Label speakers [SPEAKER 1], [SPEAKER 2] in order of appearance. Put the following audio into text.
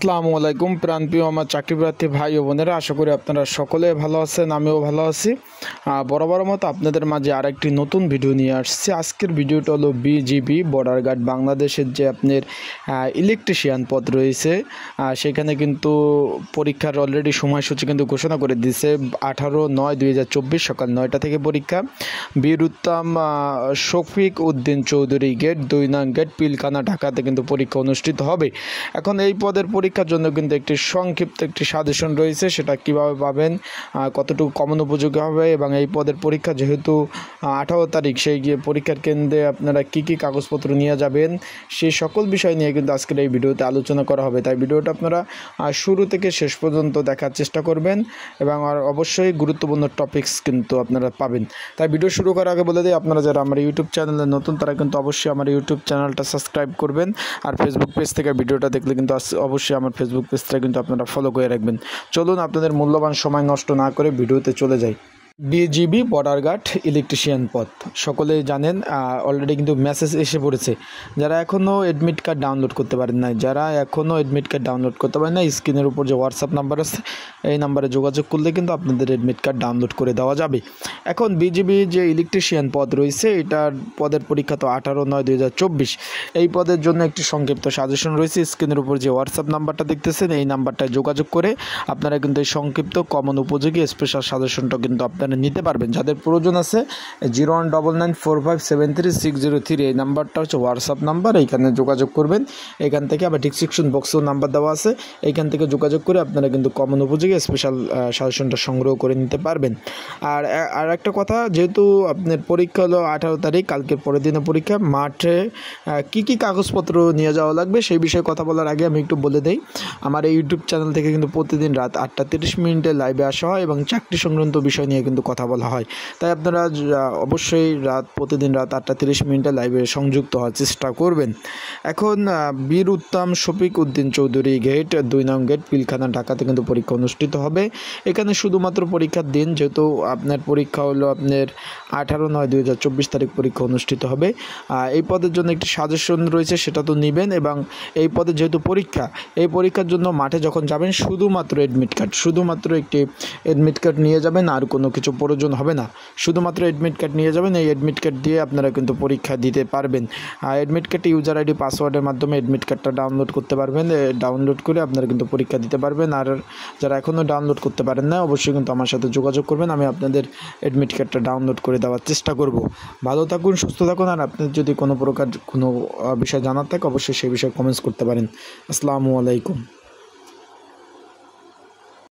[SPEAKER 1] আসসালামু আলাইকুম প্রাণপ্রিয় আমার চাকরি প্রার্থী ভাই ও বোনেরা আশা করি আপনারা সকলে ভালো আছেন আমিও ভালো আছি বরাবর মতো আপনাদের মাঝে আরেকটি নতুন ভিডিও নিয়ে আসছি আজকের ভিডিওটা হলো বিজিবি বর্ডার গার্ড বাংলাদেশের যে আপনার ইলেকট্রিশিয়ান পদ রয়েছে সেখানে কিন্তু পরীক্ষার অলরেডি সময়সূচি কিন্তু ঘোষণা করে দিয়েছে আঠারো নয় দুই সকাল নয়টা থেকে পরীক্ষা বীর উত্তম শফিক উদ্দিন চৌধুরী গেট দুই নং গেট পিলখানা ঢাকাতে কিন্তু পরীক্ষা অনুষ্ঠিত হবে এখন এই পদের পরীক্ষা পরীক্ষার জন্য কিন্তু একটি সংক্ষিপ্ত একটি সাজেশন রয়েছে সেটা কিভাবে পাবেন কতটুকু কমন উপযোগী হবে এবং এই পদের পরীক্ষা যেহেতু আঠারো তারিখ সেই গিয়ে পরীক্ষার কেন্দ্রে আপনারা কি কি কাগজপত্র নিয়ে যাবেন সেই সকল বিষয় নিয়ে কিন্তু আজকের এই ভিডিওতে আলোচনা করা হবে তাই ভিডিওটা আপনারা শুরু থেকে শেষ পর্যন্ত দেখার চেষ্টা করবেন এবং আর অবশ্যই গুরুত্বপূর্ণ টপিকস কিন্তু আপনারা পাবেন তাই ভিডিও শুরু করার আগে বলে দিই আপনারা যারা আমার ইউটিউব চ্যানেলে নতুন তারা কিন্তু অবশ্যই আমার ইউটিউব চ্যানেলটা সাবস্ক্রাইব করবেন আর ফেসবুক পেজ থেকে ভিডিওটা দেখলে কিন্তু অবশ্যই আমার ফেসবুক পেজটা কিন্তু আপনারা ফলো করে রাখবেন চলুন আপনাদের মূল্যবান সময় নষ্ট না করে ভিডিওতে চলে যাই বিজিবি বর্ডার গার্ড ইলেকট্রিশিয়ান পথ সকলে জানেন অলরেডি কিন্তু মেসেজ এসে পড়েছে যারা এখনও অ্যাডমিট কার্ড ডাউনলোড করতে পারেন না যারা এখনও অ্যাডমিট কার্ড ডাউনলোড করতে পারেন না স্ক্রিনের উপর যে হোয়াটসঅ্যাপ নাম্বার আছে এই নাম্বারে যোগাযোগ করলে কিন্তু আপনাদের অ্যাডমিট কার্ড ডাউনলোড করে দেওয়া যাবে এখন বিজিবি যে ইলেকট্রিশিয়ান পদ রয়েছে এটার পদের পরীক্ষা তো আঠারো নয় দুই এই পদের জন্য একটি সংক্ষিপ্ত সাজেশন রয়েছে স্ক্রিনের উপর যে হোয়াটসঅ্যাপ নাম্বারটা দেখতেছেন এই নাম্বারটায় যোগাযোগ করে আপনারা কিন্তু এই সংক্ষিপ্ত কমন উপযোগী স্পেশাল সাজেশনটা কিন্তু আপনার আপনি নিতে পারবেন যাদের প্রয়োজন আছে zero one double nine four five seven three six zero three এই নাম্বারটা হচ্ছে হোয়াটসঅ্যাপ নাম্বার এইখানে যোগাযোগ করবেন এখান থেকে আবার ডিসক্রিপশন বক্সেও নাম্বার দেওয়া আছে এইখান থেকে যোগাযোগ করে আপনারা কিন্তু কমন উপযোগী স্পেশাল সাজেশনটা সংগ্রহ করে নিতে পারবেন আর আর একটা কথা যেহেতু আপনার পরীক্ষা হলো আঠারো তারিখ কালকের পরের দিনে পরীক্ষা মাঠে কি কি কাগজপত্র নিয়ে যাওয়া লাগবে সেই বিষয়ে কথা বলার আগে আমি একটু বলে দিই আমার এই ইউটিউব চ্যানেল থেকে কিন্তু প্রতিদিন রাত আটটা তিরিশ মিনিটে লাইভে আসা হয় এবং চাকরি সংক্রান্ত বিষয় নিয়ে কিন্তু কিন্তু কথা বলা হয় তাই আপনারা অবশ্যই রাত প্রতিদিন রাত আটটা তিরিশ মিনিটে লাইভে সংযুক্ত হওয়ার চেষ্টা করবেন এখন বীর উত্তম শফিক উদ্দিন চৌধুরী গেট দুই নং গেট পিলখানা ঢাকাতে কিন্তু পরীক্ষা অনুষ্ঠিত হবে এখানে শুধুমাত্র পরীক্ষার দিন যেহেতু আপনার পরীক্ষা হলো আপনার আঠারো নয় দুই তারিখ পরীক্ষা অনুষ্ঠিত হবে এই পদের জন্য একটি সাজেশন রয়েছে সেটা তো নেবেন এবং এই পদে যেহেতু পরীক্ষা এই পরীক্ষার জন্য মাঠে যখন যাবেন শুধুমাত্র অ্যাডমিট কার্ড শুধুমাত্র একটি অ্যাডমিট কার্ড নিয়ে যাবেন আর কোনো কিছু প্রয়োজন হবে না শুধুমাত্র অ্যাডমিট কার্ড নিয়ে যাবেন এই অ্যাডমিট কার্ড দিয়ে আপনারা কিন্তু পরীক্ষা দিতে পারবেন আর অ্যাডমিট কার্ডটি ইউজার আইডি পাসওয়ার্ডের মাধ্যমে অ্যাডমিট কার্ডটা ডাউনলোড করতে পারবেন ডাউনলোড করে আপনারা কিন্তু পরীক্ষা দিতে পারবেন আর যারা এখনও ডাউনলোড করতে পারেন না অবশ্যই কিন্তু আমার সাথে যোগাযোগ করবেন আমি আপনাদের অ্যাডমিট কার্ডটা ডাউনলোড করে দেওয়ার চেষ্টা করব ভালো থাকুন সুস্থ থাকুন আর আপনার যদি কোনো প্রকার কোনো বিষয় জানার থাকে অবশ্যই সেই বিষয়ে কমেন্টস করতে পারেন আসসালামু আলাইকুম